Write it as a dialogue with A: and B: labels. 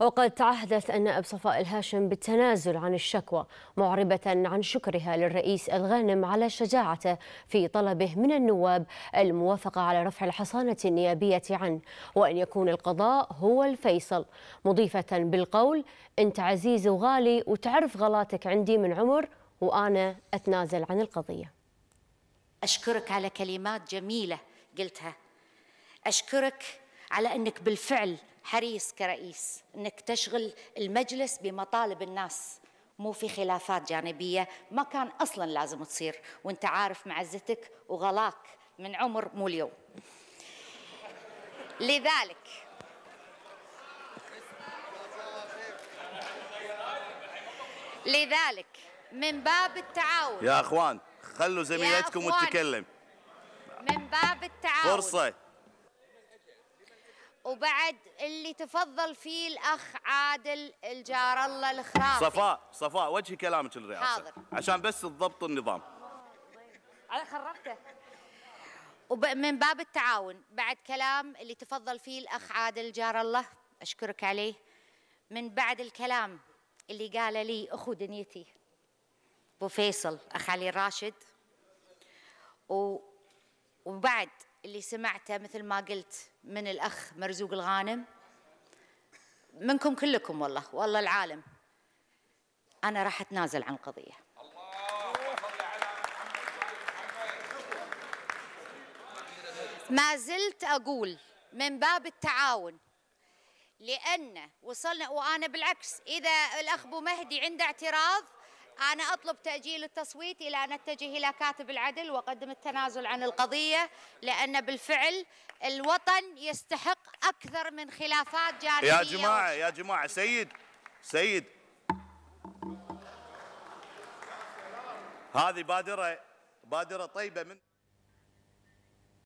A: وقد تعهدت النائب صفاء الهاشم بالتنازل عن الشكوى معربة عن شكرها للرئيس الغانم على شجاعته في طلبه من النواب الموافقة على رفع الحصانة النيابية عنه وأن يكون القضاء هو الفيصل مضيفة بالقول أنت عزيز وغالي وتعرف غلاتك عندي من عمر وأنا أتنازل عن القضية
B: أشكرك على كلمات جميلة قلتها أشكرك على أنك بالفعل حريص كرئيس انك تشغل المجلس بمطالب الناس مو في خلافات جانبيه ما كان اصلا لازم تصير وانت عارف معزتك وغلاك من عمر مو اليوم لذلك لذلك من باب التعاون يا اخوان خلوا زميلتكم تتكلم من باب التعاون فرصه وبعد اللي تفضل فيه الاخ عادل الجار الله الخرافي صفاء صفاء وجهي كلامك للرئاسه حاضر عشان بس تضبط النظام انا خربته ومن باب التعاون بعد كلام اللي تفضل فيه الاخ عادل جار الله اشكرك عليه من بعد الكلام اللي قال لي اخو دنيتي ابو فيصل اخ علي راشد و وبعد اللي سمعته مثل ما قلت من الأخ مرزوق الغانم منكم كلكم والله والله العالم أنا راح أتنازل عن القضية ما زلت أقول من باب التعاون لأن وصلنا وأنا بالعكس إذا الأخ أبو مهدي عنده اعتراض أنا أطلب تأجيل التصويت إلى أن أتجه إلى كاتب العدل وأقدم التنازل عن القضية لأن بالفعل الوطن يستحق أكثر من خلافات جانبية يا جماعة يا جماعة سيد سيد هذه بادرة بادرة طيبة من